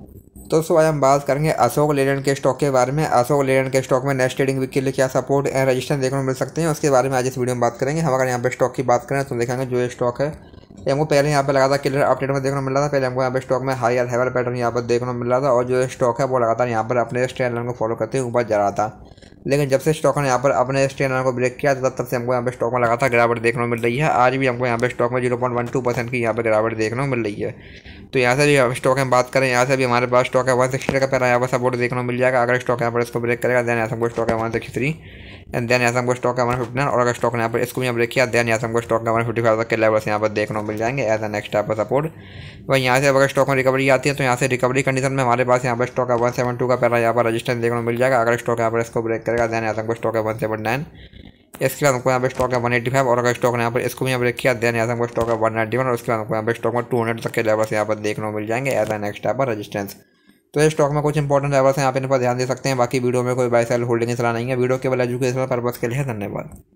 तो दोस्तों आज हम बात करेंगे अशोक लेलैंड के स्टॉक के बारे में अशोक लेलैंड के स्टॉक में नेक्स्ट ट्रेडिंग वीक के लिए क्या सपोर्ट एंड रजिस्टर देखने को मिल सकते हैं उसके बारे में आज इस वीडियो में बात करेंगे हम अगर यहाँ पे स्टॉक की बात करें तो देखेंगे जो स्टॉक है हमको पहले यहाँ पर लगा था क्लियर अपडेट में देखने मिल रहा था पहले हमको यहाँ पर स्टॉक में हाई हाइवर पैटर्न यहाँ पर देखने को मिल रहा था और जो स्टॉक है वो लगातार यहाँ पर अपने स्टैंड लाइन को फॉलो करते हुए ऊपर जा रहा था लेकिन जब से स्टॉक ने यहाँ पर अपने स्टैंड को ब्रेक किया था तब से हमको यहाँ पे स्टॉक में लगातार गिरावट देखने को मिल रही है आज भी हमको यहाँ पे स्टॉक में zero point one two percent की यहाँ पे गिरावट देखने को मिल रही है तो यहाँ से भी स्टॉक में बात करें यहाँ से भी हमारे पास स्टॉक है वन सिक्सटी का पहला यहाँ पर सपोर्ट देखने को मिल जाएगा अगर स्टॉक यहाँ पर इसको ब्रेक करेगा देन ऐसा हमको स्टॉक है one sixty three and then यहाँ हमको स्टॉक है वन फिफ्टी नाइन और अगर स्टॉक ने यहाँ पर इसको यहाँ ब्रेक किया देन यहाँ हमको स्टॉक है वन फिफ्टी फाइव के के लेवल्स यहाँ पर देखने को मिल जाएंगे एज ए नेक्स्ट यहाँ पर सपोर्ट वही यहाँ से अगर स्टॉक में रिकवरी आती है तो यहाँ से रिकवरी कंडीशन में हमारे पास यहाँ पर स्टॉक है वन सेवन टू का पहला यहाँ पर रजिस्टेंस देखने को मिल जाएगा अगर स्टॉक यहाँ पर इसको ब्रेक करेगा देन यहाँ से स्टॉक है वन सेवन नाइन इसके बाद हमको यहाँ पर स्टॉक है वन एटी फाइव और अगर स्टॉक यहाँ पर इसको भी यहाँ पर किया देन यहाँ से स्टॉक है वन नाइन्टी वन और उसके बाद हमको यहाँ पर स्टॉक में टू हंड्रेड तक के लेवल्स यहाँ पर देखने को मिल जाएंगे एज ए नेक्स्ट टाइप पर रजिस्टेंस तो ये स्टॉक में कुछ इंपॉर्टेंट लेवल्स हैं आप इन पर ध्यान दे सकते हैं बाकी वीडियो में कोई बाई सेल होल्डिंग इस नहीं है वीडियो केवल एजुकेशनल पर्पज़ के लिए धन्यवाद